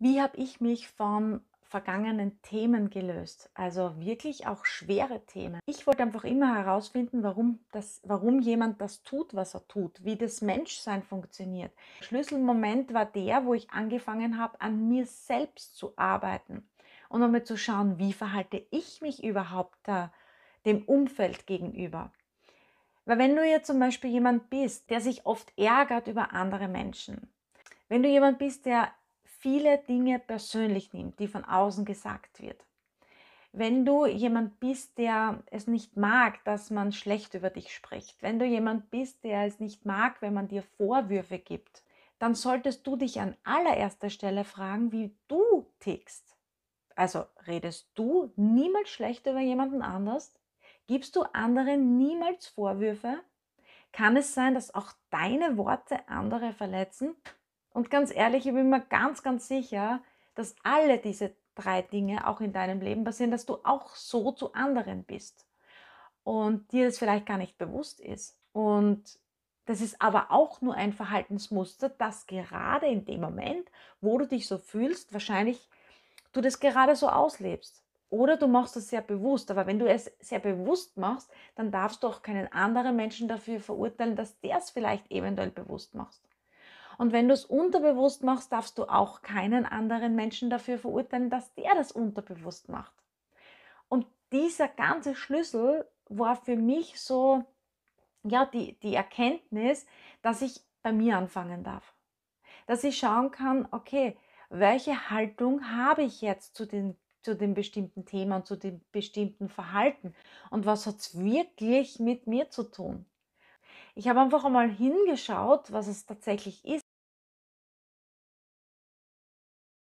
Wie habe ich mich von vergangenen Themen gelöst? Also wirklich auch schwere Themen. Ich wollte einfach immer herausfinden, warum, das, warum jemand das tut, was er tut, wie das Menschsein funktioniert. Schlüsselmoment war der, wo ich angefangen habe, an mir selbst zu arbeiten und damit zu schauen, wie verhalte ich mich überhaupt da, dem Umfeld gegenüber. Weil wenn du jetzt zum Beispiel jemand bist, der sich oft ärgert über andere Menschen, wenn du jemand bist, der viele Dinge persönlich nimmt, die von außen gesagt wird. Wenn du jemand bist, der es nicht mag, dass man schlecht über dich spricht, wenn du jemand bist, der es nicht mag, wenn man dir Vorwürfe gibt, dann solltest du dich an allererster Stelle fragen, wie du tickst. Also redest du niemals schlecht über jemanden anders? Gibst du anderen niemals Vorwürfe? Kann es sein, dass auch deine Worte andere verletzen? Und ganz ehrlich, ich bin mir ganz, ganz sicher, dass alle diese drei Dinge auch in deinem Leben passieren, dass du auch so zu anderen bist und dir das vielleicht gar nicht bewusst ist. Und das ist aber auch nur ein Verhaltensmuster, das gerade in dem Moment, wo du dich so fühlst, wahrscheinlich du das gerade so auslebst. Oder du machst es sehr bewusst. Aber wenn du es sehr bewusst machst, dann darfst du auch keinen anderen Menschen dafür verurteilen, dass der es vielleicht eventuell bewusst macht. Und wenn du es unterbewusst machst, darfst du auch keinen anderen Menschen dafür verurteilen, dass der das unterbewusst macht. Und dieser ganze Schlüssel war für mich so, ja, die, die Erkenntnis, dass ich bei mir anfangen darf. Dass ich schauen kann, okay, welche Haltung habe ich jetzt zu den zu dem bestimmten Thema und zu dem bestimmten Verhalten und was hat es wirklich mit mir zu tun. Ich habe einfach einmal hingeschaut, was es tatsächlich ist